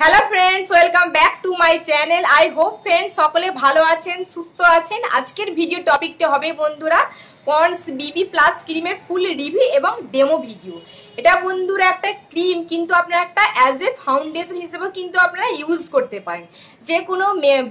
hello friends welcome back to my channel I hope friends সকলে ভালো আছেন সুস্থ আছেন আজকের ভিডিও টপিকটা হবে বন্ধুরা পন্স বিবি প্লাস ক্রিমের ফুল রিভিউ এবং ডেমো ভিডিও এটা বন্ধুরা একটা ক্রিম কিন্তু আপনারা একটা অ্যাজ এ ফাউন্ডেশন হিসেবেও কিন্তু আপনারা ইউজ করতে পারেন যে কোনো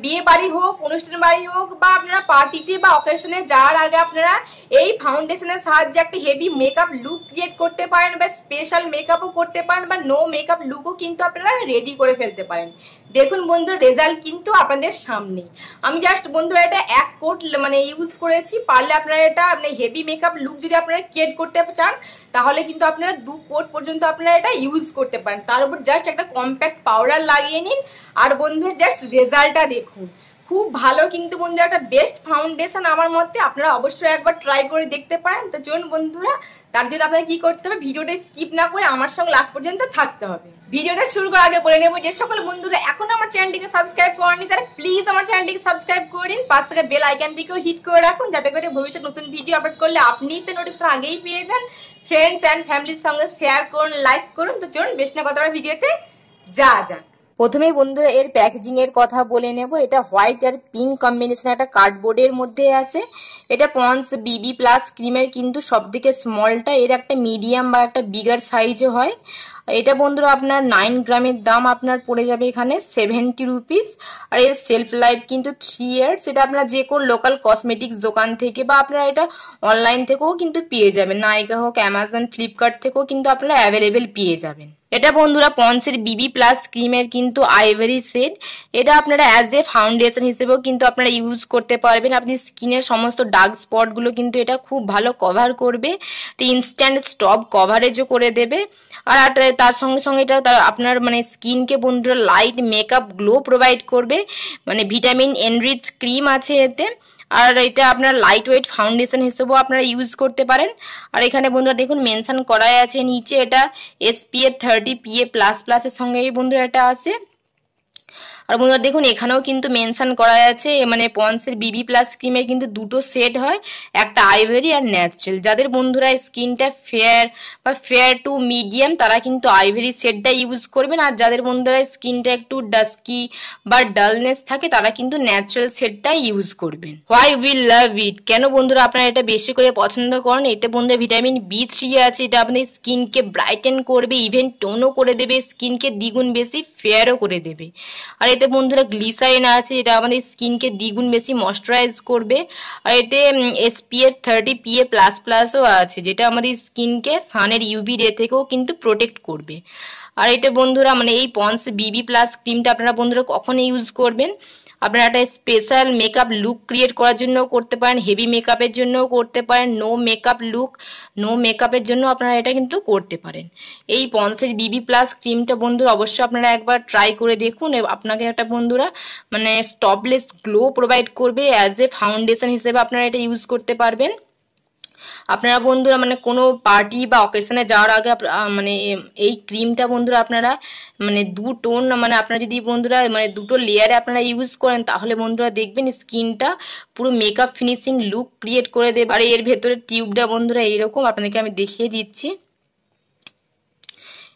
বিয়ে বাড়ি হোক অনুষ্ঠান বাড়ি হোক বা আপনারা পার্টিতে বা অকেশনে যাওয়ার আগে আপনারা এই ফাউন্ডেশনের সাহায্যে একটা হেভি মেকআপ লুক ক্রিয়েট করতে পারেন বা স্পেশাল মেকআপও করতে পারেন বা নো মেকআপ লুকও কিন্তু আপনারা রেডি করে ফেলতে পারেন দেখুন বন্ধু রেজাল্ট কিন্তু আপনাদের সামনে আমি জাস্ট বন্ধুরা এটা এক কোট মানে ইউজ করেছি পারলে আপনারা এটা একটা হেভি মেকআপ লুক যদি আপনারা ক্রিয়েট করতে চান তাহলে কিন্তু আপনারা দু কোট পর্যন্ত আপনারা এটা ইউজ করতে পারেন তার উপর জাস্ট একটা কম্প্যাক্ট পাউডার লাগিয়ে নিন আর বন্ধুর জাস্ট রেজাল্টটা দেখুন খুব ভালো কিন্তু বন্ধুরা একটা বেস্ট ফাউন্ডেশন আমার মতে আপনারা অবশ্যই একবার ট্রাই করে দেখতে পারেন তো চলুন বন্ধুরা তার জন্য আপনাকে কি করতে হবে ভিডিওটা স্কিপ না করে আমার সঙ্গে লাস্ট পর্যন্ত থাকতে হবে ভিডিওটা শুরু করার আগে বলে নেবো যে সকল বন্ধুরা এখন আমার চ্যানেলটিকে সাবস্ক্রাইব করেনি তারা প্লিজ আমার চ্যানেলটিকে সাবস্ক্রাইব করেন পাশ থেকে বেল আইকনটিকেও হিট করে রাখুন যাতে করে ভবিষ্যৎ নতুন ভিডিও আপলোড করলে আপনি তো নোটিফিকেশন আগেই পেয়ে যান ফ্রেন্ডস অ্যান্ড ফ্যামিলির সঙ্গে শেয়ার করুন লাইক করুন তো চলুন বেশ না কথা ভিডিওতে যা যাক প্রথমেই বন্ধুরা এর প্যাকেজিং এর কথা বলে নেব এটা হোয়াইট আর পিঙ্ক কম্বিনেশন একটা কার্ডবোর্ডের মধ্যে আছে এটা পন্স বিবি প্লাস ক্রিমের কিন্তু সবদিকে স্মলটা এর একটা মিডিয়াম বা একটা বিগার সাইজও হয় এটা বন্ধুরা আপনার নাইন গ্রামের দাম আপনার পড়ে যাবে এখানে সেভেন্টি রুপিস আর এর সেলফ লাইফ কিন্তু থ্রি ইয়ার্স এটা আপনার যে কোনো লোকাল কসমেটিক্স দোকান থেকে বা আপনারা এটা অনলাইন থেকেও কিন্তু পেয়ে যাবেন নাইকা হোক অ্যামাজন ফ্লিপকার্ট থেকেও কিন্তু আপনারা অ্যাভেলেবেল পেয়ে যাবেন এটা বন্ধুরা পন্সের বিবি প্লাস ক্রিমের কিন্তু আইভারি সেট এটা আপনারা অ্যাজ এ ফাউন্ডেশন হিসেবেও কিন্তু আপনারা ইউজ করতে পারবেন আপনি স্কিনের সমস্ত ডার্ক স্পটগুলো কিন্তু এটা খুব ভালো কভার করবে ইনস্ট্যান্ট স্টপ কভারেজও করে দেবে আর তার সঙ্গে সঙ্গে এটা আপনার মানে স্কিনকে বন্ধুরা লাইট মেকআপ গ্লো প্রোভাইড করবে মানে ভিটামিন এনরিচ ক্রিম আছে এতে আর এটা আপনার লাইট ওয়েট ফাউন্ডেশন হিসেবেও আপনারা ইউজ করতে পারেন আর এখানে বন্ধুরা দেখুন মেনশান করাই আছে নিচে এটা এসপিএফ থার্টি পিএ প্লাস প্লাসের সঙ্গে বন্ধুরা এটা আছে আর বন্ধুরা দেখুন এখানেও কিন্তু মেনশান করা আছে মানে পন্সের বিবি প্লাস ক্রিমের কিন্তু দুটো সেট হয় একটা আইভেরি আর ন্যাচারাল যাদের বন্ধুরা স্কিনটা ফেয়ার বা ফেয়ার টু মিডিয়াম তারা কিন্তু আইভেরি সেটটা ইউজ করবেন আর যাদের বন্ধুরা স্কিনটা একটু ডাস্কি বা ডালনেস থাকে তারা কিন্তু ন্যাচারাল সেটটা ইউজ করবেন হোয়াই উইল লাভ ইট কেন বন্ধুরা আপনারা এটা বেশি করে পছন্দ করেন এতে বন্ধুরা ভিটামিন বি থ্রি আছে এটা আপনাদের স্কিনকে ব্রাইটেন করবে ইভেন টোনও করে দেবে স্কিনকে দ্বিগুণ বেশি ফেয়ারও করে দেবে আর এতে বন্ধুরা গ্লিসাইন আছে যেটা আমাদের স্কিনকে দ্বিগুণ বেশি ময়শ্চারাইজ করবে আর এতে এসপিএফ থার্টি পিএ প্লাস প্লাসও আছে যেটা আমাদের স্কিনকে সানের ইউবি রে থেকেও কিন্তু প্রোটেক্ট করবে আর এটা বন্ধুরা মানে এই পন্স বিবি প্লাস ক্রিমটা আপনারা বন্ধুরা কখন ইউজ করবেন আপনারা একটা স্পেশাল মেকআপ লুক ক্রিয়েট করার জন্য করতে পারেন হেভি মেকআপের জন্যও করতে পারেন নো মেকআপ লুক নো মেকআপের জন্য আপনারা এটা কিন্তু করতে পারেন এই পন্সের বিবি প্লাস ক্রিমটা বন্ধুরা অবশ্যই আপনারা একবার ট্রাই করে দেখুন আপনাকে একটা বন্ধুরা মানে স্টপলেস গ্লো প্রোভাইড করবে অ্যাজ এ ফাউন্ডেশন হিসেবে আপনারা এটা ইউজ করতে পারবেন আপনারা বন্ধুরা মানে কোনো পার্টি বা অকেশনে যাওয়ার আগে মানে এই ক্রিমটা বন্ধুরা আপনারা মানে দু টোন মানে আপনারা যদি বন্ধুরা মানে দুটো লেয়ারে আপনারা ইউজ করেন তাহলে বন্ধুরা দেখবেন স্কিনটা পুরো মেকআপ ফিনিশিং লুক ক্রিয়েট করে দেবে আর এর ভেতরে টিউবটা বন্ধুরা এইরকম আপনাদেরকে আমি দেখিয়ে দিচ্ছি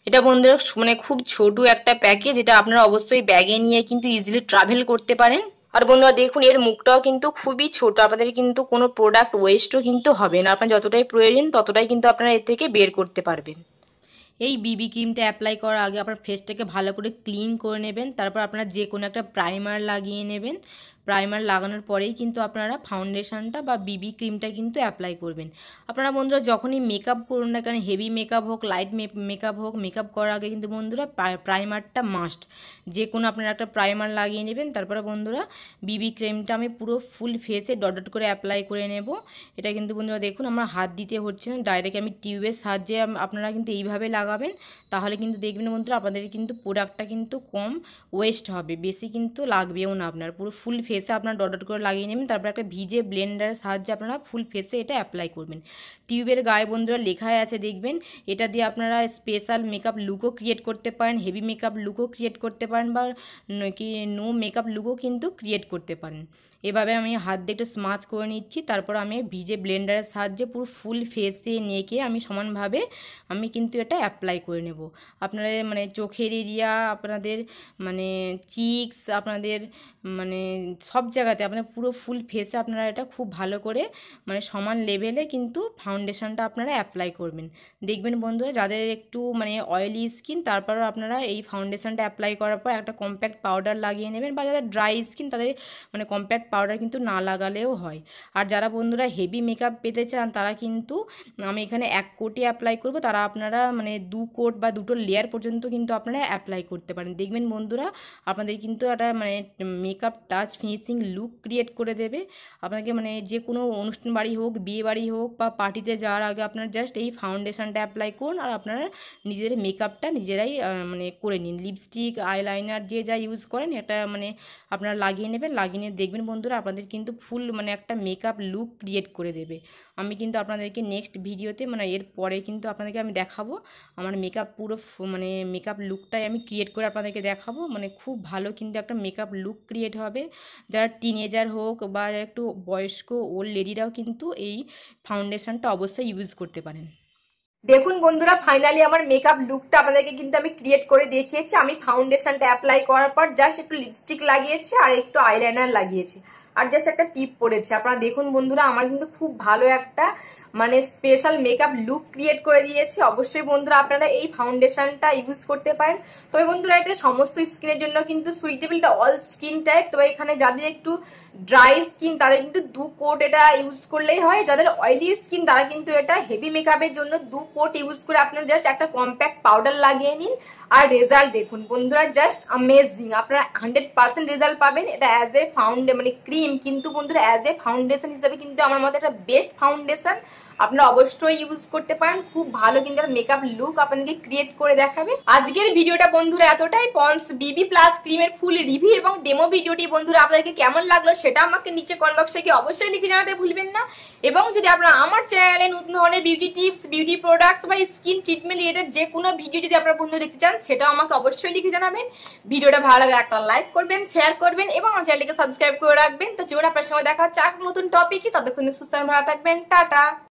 এটা বন্ধুরা মানে খুব ছোট একটা প্যাকেজ এটা আপনারা অবশ্যই ব্যাগে নিয়ে কিন্তু ইজিলি ট্রাভেল করতে পারেন আর বন্ধুরা দেখুন এর মুখটাও কিন্তু খুবই ছোট আপনাদের কিন্তু কোনো প্রোডাক্ট ওয়েস্টও কিন্তু হবে না আপনার যতটাই প্রয়োজন ততটাই কিন্তু আপনারা এর থেকে বের করতে পারবেন এই বিবি ক্রিমটা অ্যাপ্লাই করার আগে আপনার ফেসটাকে ভালো করে ক্লিন করে নেবেন তারপর আপনার যে কোনো একটা প্রাইমার লাগিয়ে নেবেন প্রাইমার লাগানোর পরেই কিন্তু আপনারা ফাউন্ডেশনটা বা বিবি ক্রিমটা কিন্তু অ্যাপ্লাই করবেন আপনারা বন্ধুরা যখনই মেকআপ করুন না কেন হেভি মেকআপ হোক লাইট মেকআপ হোক মেকআপ করার আগে কিন্তু বন্ধুরা প্রাইমারটা মাস্ট যে কোনো আপনারা একটা প্রাইমার লাগিয়ে নেবেন তারপরে বন্ধুরা বিবি ক্রিমটা আমি পুরো ফুল ফেসে ডট ডট করে অ্যাপ্লাই করে নেব এটা কিন্তু বন্ধুরা দেখুন আমার হাত দিতে হচ্ছে না ডাইরেক্ট আমি টিউবের সাহায্যে আপনারা কিন্তু এইভাবে লাগাবেন তাহলে কিন্তু দেখবেন বন্ধুরা আপনাদের কিন্তু প্রোডাক্টটা কিন্তু কম ওয়েস্ট হবে বেশি কিন্তু লাগবেও না আপনার পুরো ফুল ফেস ফেসে আপনার ডট করে লাগিয়ে নেবেন তারপর একটা ভিজে ব্লেন্ডারের সাহায্যে আপনারা ফুল ফেসে এটা অ্যাপ্লাই করবেন টিউবের গায়ে বন্ধুরা লেখায় আছে দেখবেন এটা দিয়ে আপনারা স্পেশাল মেকআপ লুকও ক্রিয়েট করতে পারেন হেভি মেকআপ লুকও ক্রিয়েট করতে পারেন বা কি নো মেকআপ লুকও কিন্তু ক্রিয়েট করতে পারেন এভাবে আমি হাত দিয়ে একটু স্মাচ করে নিচ্ছি তারপর আমি ভিজে ব্লেন্ডারের সাহায্যে পুরো ফুল ফেসে নেকে আমি সমানভাবে আমি কিন্তু এটা অ্যাপ্লাই করে নেব মানে আপনাদের মানে চোখের এরিয়া আপনাদের মানে চিক্স আপনাদের মানে সব জায়গাতে আপনার পুরো ফুল ফেসে আপনারা এটা খুব ভালো করে মানে সমান লেভেলে কিন্তু ফাউন্ডেশনটা আপনারা অ্যাপ্লাই করবেন দেখবেন বন্ধুরা যাদের একটু মানে অয়েলি স্কিন তারপরও আপনারা এই ফাউন্ডেশনটা অ্যাপ্লাই করার পর একটা কম্প্যাক্ট পাউডার লাগিয়ে নেবেন বা যাদের ড্রাই স্কিন তাদের মানে কম্প্যাক্ট পাউডার কিন্তু না লাগালেও হয় আর যারা বন্ধুরা হেভি মেকআপ পেতে চান তারা কিন্তু আমি এখানে এক কোটি অ্যাপ্লাই করব তারা আপনারা মানে দু কোট বা দুটো লেয়ার পর্যন্ত কিন্তু আপনারা অ্যাপ্লাই করতে পারেন দেখবেন বন্ধুরা আপনাদের কিন্তু একটা মানে মেকআপ টাচ ফিনি ফিনিশিং লুক ক্রিয়েট করে দেবে আপনাকে মানে যে কোনো অনুষ্ঠান বাড়ি হোক বিয়ে বাড়ি হোক বা পার্টিতে যাওয়ার আগে আপনার জাস্ট এই ফাউন্ডেশনটা অ্যাপ্লাই করুন আর আপনারা নিজের মেকআপটা নিজেরাই মানে করে নিন লিপস্টিক আইলাইনার যে যা ইউজ করেন এটা মানে আপনারা লাগিয়ে নেবেন লাগিয়ে নিয়ে দেখবেন বন্ধুরা আপনাদের কিন্তু ফুল মানে একটা মেকআপ লুক ক্রিয়েট করে দেবে আমি কিন্তু আপনাদেরকে নেক্সট ভিডিওতে মানে এর পরে কিন্তু আপনাদেরকে আমি দেখাবো আমার মেকআপ পুরো মানে মেকআপ লুকটাই আমি ক্রিয়েট করে আপনাদেরকে দেখাবো মানে খুব ভালো কিন্তু একটা মেকআপ লুক ক্রিয়েট হবে যারা টিনেজার হোক বা একটু বয়স্ক ওল্ড লেডিরাও কিন্তু এই ফাউন্ডেশনটা অবশ্যই ইউজ করতে পারেন দেখুন বন্ধুরা ফাইনালি আমার মেকআপ লুকটা আপনাদেরকে কিন্তু আমি ক্রিয়েট করে দেখিয়েছি আমি ফাউন্ডেশনটা অ্যাপ্লাই করার পর জাস্ট একটু লিপস্টিক লাগিয়েছি আর একটু আইলাইনার লাগিয়েছি আর জাস্ট একটা টিপ পড়েছে আপনারা দেখুন বন্ধুরা আমার কিন্তু খুব ভালো একটা মানে স্পেশাল মেকআপ লুক ক্রিয়েট করে দিয়েছে অবশ্যই বন্ধুরা আপনারা এই ফাউন্ডেশনটা ইউজ করতে পারেন তবে বন্ধুরা এটা সমস্ত স্কিনের জন্য কিন্তু সুইটেবলটা অল স্কিন টাইপ তবে এখানে যাদের একটু ড্রাই স্কিন তাদের কিন্তু দু কোট এটা ইউজ করলেই হয় যাদের অয়েলি স্কিন তারা কিন্তু এটা হেভি মেকআপের জন্য দু কোট ইউজ করে আপনারা জাস্ট একটা কম্প্যাক্ট পাউডার লাগিয়ে নিন আর রেজাল্ট দেখুন বন্ধুরা জাস্ট আমেজিং আপনারা হান্ড্রেড রেজাল্ট পাবেন এটা অ্যাজ এ ফাউন্ডে মানে ক্রিম ক্রিম কিন্তু বন্ধুরা অ্যাজ এ ফাউন্ডেশন হিসাবে কিন্তু আমার মতে একটা বেস্ট ফাউন্ডেশন আপনারা অবশ্যই ইউজ করতে পারেন খুব ভালো কিন্তু মেকআপ লুক আপনাকে ক্রিয়েট করে দেখাবে আজকের ভিডিওটা বন্ধুরা এতটাই পন্স বিবি প্লাস ক্রিমের ফুল রিভিউ এবং ডেমো ভিডিওটি বন্ধুরা আপনাদেরকে কেমন লাগলো সেটা আমাকে নিচে কমেন্ট বক্সে কি অবশ্যই লিখে জানাতে ভুলবেন না এবং যদি আপনারা আমার চ্যানেলে নতুন ধরনের বিউটি টিপস বিউটি প্রোডাক্টস বা স্কিন ট্রিটমেন্ট রিলেটেড যে কোনো ভিডিও যদি আপনারা বন্ধু দেখতে চান সেটাও আমাকে অবশ্যই লিখে জানাবেন ভিডিওটা ভালো লাগলে একটা লাইক করবেন শেয়ার করবেন এবং আমার চ্যানেলকে সাবস্ক্রাইব করে রাখবেন তো চলুন আপনার সঙ্গে দেখা হচ্ছে নতুন টপিকই ততক্ষণে সুস্থ ভালো থাকবেন টাটা